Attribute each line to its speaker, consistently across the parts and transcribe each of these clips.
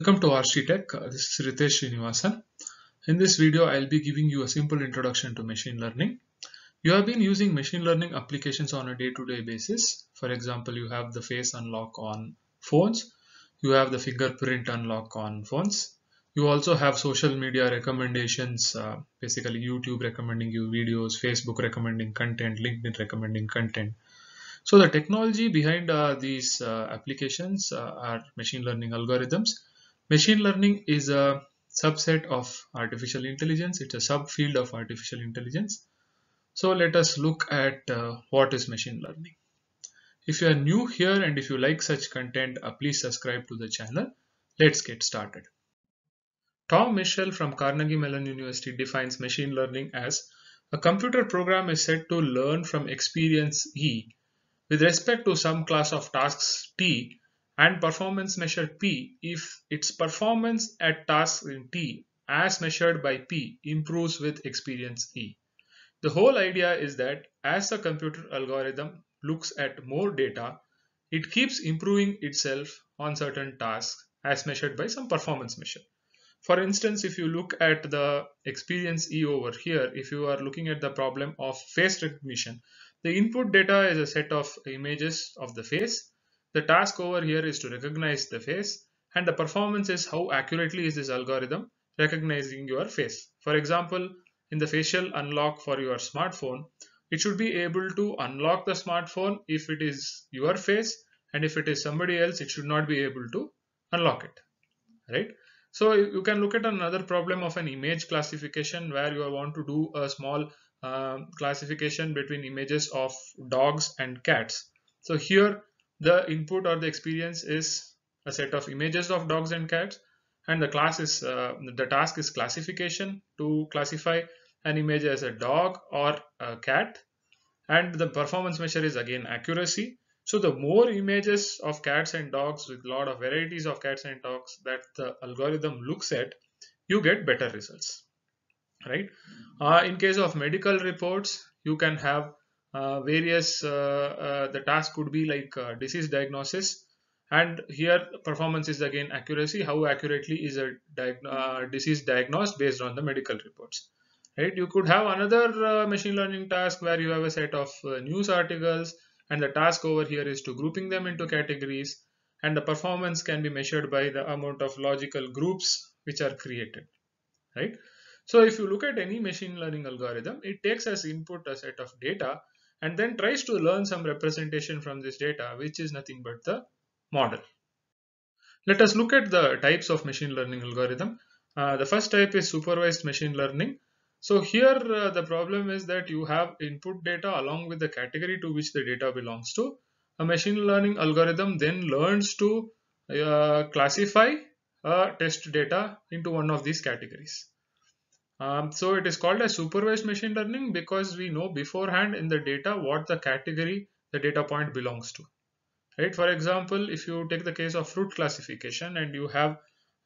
Speaker 1: Welcome to RC Tech. Uh, this is Ritesh Srinivasan. In this video, I'll be giving you a simple introduction to machine learning. You have been using machine learning applications on a day-to-day -day basis. For example, you have the face unlock on phones. You have the fingerprint unlock on phones. You also have social media recommendations, uh, basically YouTube recommending you videos, Facebook recommending content, LinkedIn recommending content. So the technology behind uh, these uh, applications uh, are machine learning algorithms Machine learning is a subset of artificial intelligence. It's a subfield of artificial intelligence. So let us look at uh, what is machine learning. If you are new here and if you like such content, uh, please subscribe to the channel. Let's get started. Tom Michel from Carnegie Mellon University defines machine learning as a computer program is said to learn from experience E with respect to some class of tasks T and performance measure P if its performance at task in T as measured by P improves with experience E. The whole idea is that as a computer algorithm looks at more data, it keeps improving itself on certain tasks as measured by some performance measure. For instance, if you look at the experience E over here, if you are looking at the problem of face recognition, the input data is a set of images of the face the task over here is to recognize the face and the performance is how accurately is this algorithm recognizing your face. For example, in the facial unlock for your smartphone, it should be able to unlock the smartphone if it is your face and if it is somebody else, it should not be able to unlock it, right? So you can look at another problem of an image classification where you want to do a small uh, classification between images of dogs and cats. So here the input or the experience is a set of images of dogs and cats and the class is uh, the task is classification to classify an image as a dog or a cat and the performance measure is again accuracy so the more images of cats and dogs with a lot of varieties of cats and dogs that the algorithm looks at you get better results right uh, in case of medical reports you can have uh, various uh, uh, the task could be like disease diagnosis and here performance is again accuracy how accurately is a diag disease diagnosed based on the medical reports right you could have another machine learning task where you have a set of news articles and the task over here is to grouping them into categories and the performance can be measured by the amount of logical groups which are created right so if you look at any machine learning algorithm it takes as input a set of data and then tries to learn some representation from this data, which is nothing but the model. Let us look at the types of machine learning algorithm. Uh, the first type is supervised machine learning. So here uh, the problem is that you have input data along with the category to which the data belongs to. A machine learning algorithm then learns to uh, classify uh, test data into one of these categories. Um, so it is called a supervised machine learning because we know beforehand in the data what the category the data point belongs to. Right. For example, if you take the case of fruit classification and you have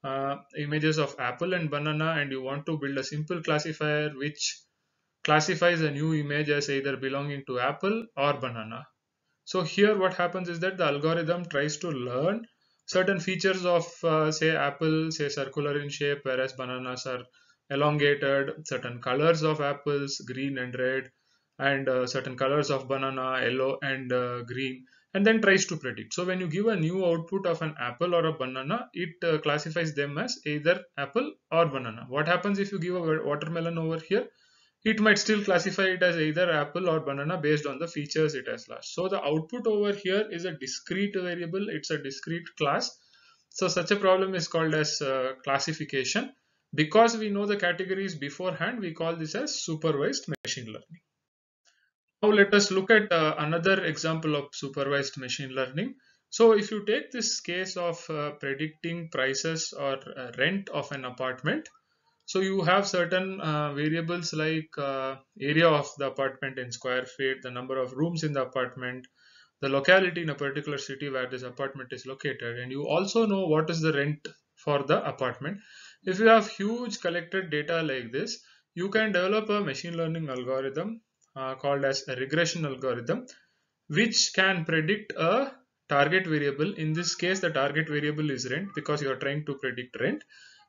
Speaker 1: uh, images of apple and banana and you want to build a simple classifier which classifies a new image as either belonging to apple or banana. So here what happens is that the algorithm tries to learn certain features of uh, say apple say circular in shape whereas bananas are elongated, certain colors of apples, green and red, and uh, certain colors of banana, yellow and uh, green, and then tries to predict. So when you give a new output of an apple or a banana, it uh, classifies them as either apple or banana. What happens if you give a watermelon over here? It might still classify it as either apple or banana based on the features it has last. So the output over here is a discrete variable. It's a discrete class. So such a problem is called as uh, classification because we know the categories beforehand, we call this as supervised machine learning. Now let us look at uh, another example of supervised machine learning. So if you take this case of uh, predicting prices or uh, rent of an apartment, so you have certain uh, variables like uh, area of the apartment in square feet, the number of rooms in the apartment, the locality in a particular city where this apartment is located, and you also know what is the rent for the apartment. If you have huge collected data like this, you can develop a machine learning algorithm uh, called as a regression algorithm, which can predict a target variable. In this case, the target variable is rent because you are trying to predict rent.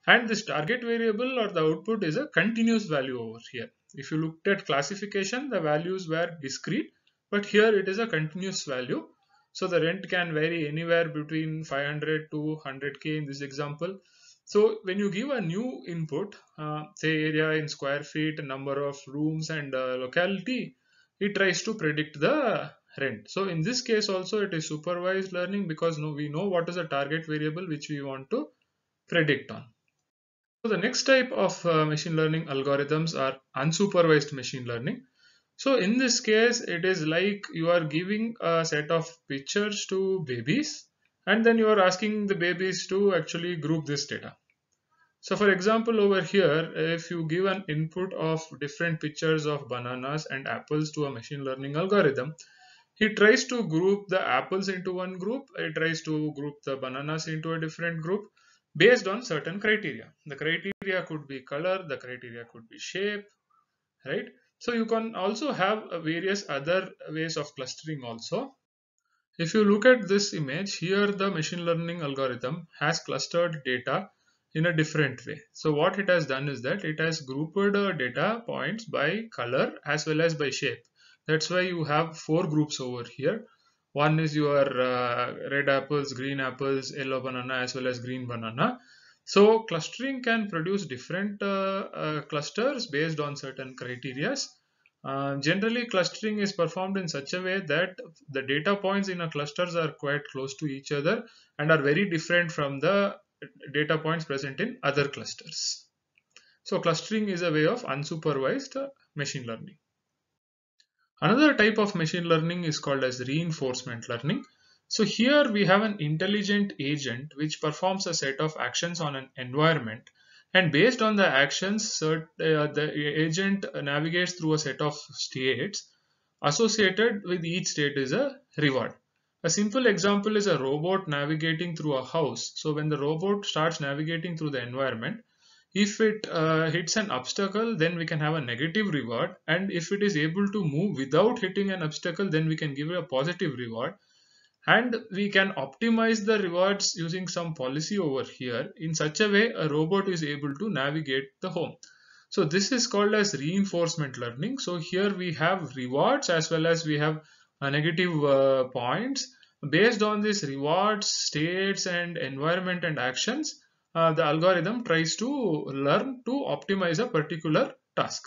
Speaker 1: And this target variable or the output is a continuous value over here. If you looked at classification, the values were discrete, but here it is a continuous value. So the rent can vary anywhere between 500 to 100k in this example. So when you give a new input, uh, say area in square feet, number of rooms and uh, locality, it tries to predict the rent. So in this case also it is supervised learning because no, we know what is the target variable which we want to predict on. So the next type of uh, machine learning algorithms are unsupervised machine learning. So in this case it is like you are giving a set of pictures to babies and then you are asking the babies to actually group this data. So for example over here if you give an input of different pictures of bananas and apples to a machine learning algorithm he tries to group the apples into one group he tries to group the bananas into a different group based on certain criteria the criteria could be color the criteria could be shape right so you can also have various other ways of clustering also if you look at this image here the machine learning algorithm has clustered data in a different way. So what it has done is that it has grouped uh, data points by color as well as by shape. That's why you have four groups over here. One is your uh, red apples, green apples, yellow banana as well as green banana. So clustering can produce different uh, uh clusters based on certain criteria. Uh, generally clustering is performed in such a way that the data points in a clusters are quite close to each other and are very different from the data points present in other clusters. So clustering is a way of unsupervised machine learning. Another type of machine learning is called as reinforcement learning. So here we have an intelligent agent which performs a set of actions on an environment and based on the actions uh, the agent navigates through a set of states associated with each state is a reward. A simple example is a robot navigating through a house. So when the robot starts navigating through the environment, if it uh, hits an obstacle, then we can have a negative reward. And if it is able to move without hitting an obstacle, then we can give it a positive reward. And we can optimize the rewards using some policy over here. In such a way, a robot is able to navigate the home. So this is called as reinforcement learning. So here we have rewards as well as we have uh, negative uh, points based on these rewards states and environment and actions uh, the algorithm tries to learn to optimize a particular task.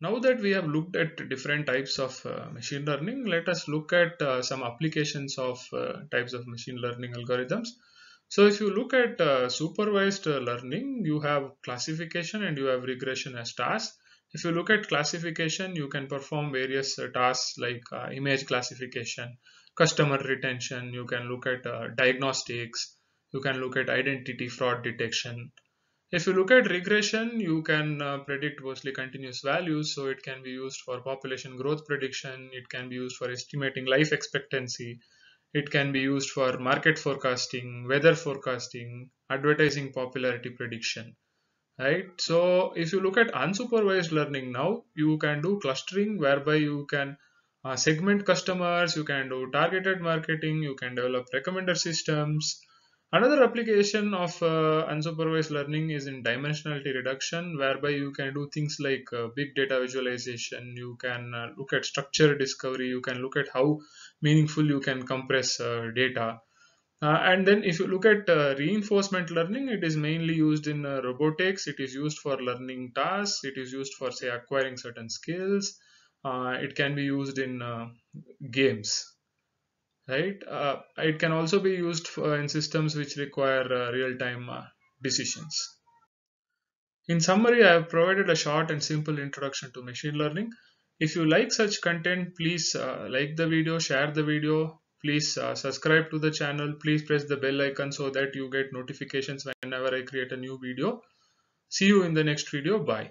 Speaker 1: Now that we have looked at different types of uh, machine learning, let us look at uh, some applications of uh, types of machine learning algorithms. So if you look at supervised learning, you have classification and you have regression as tasks. If you look at classification, you can perform various uh, tasks like uh, image classification, customer retention, you can look at uh, diagnostics, you can look at identity fraud detection. If you look at regression, you can uh, predict mostly continuous values. So it can be used for population growth prediction. It can be used for estimating life expectancy. It can be used for market forecasting, weather forecasting, advertising popularity prediction right so if you look at unsupervised learning now you can do clustering whereby you can uh, segment customers you can do targeted marketing you can develop recommender systems another application of uh, unsupervised learning is in dimensionality reduction whereby you can do things like uh, big data visualization you can uh, look at structure discovery you can look at how meaningful you can compress uh, data uh, and then if you look at uh, reinforcement learning, it is mainly used in uh, robotics. It is used for learning tasks. It is used for, say, acquiring certain skills. Uh, it can be used in uh, games, right? Uh, it can also be used for, in systems which require real-time decisions. In summary, I have provided a short and simple introduction to machine learning. If you like such content, please like the video, share the video, please uh, subscribe to the channel please press the bell icon so that you get notifications whenever i create a new video see you in the next video bye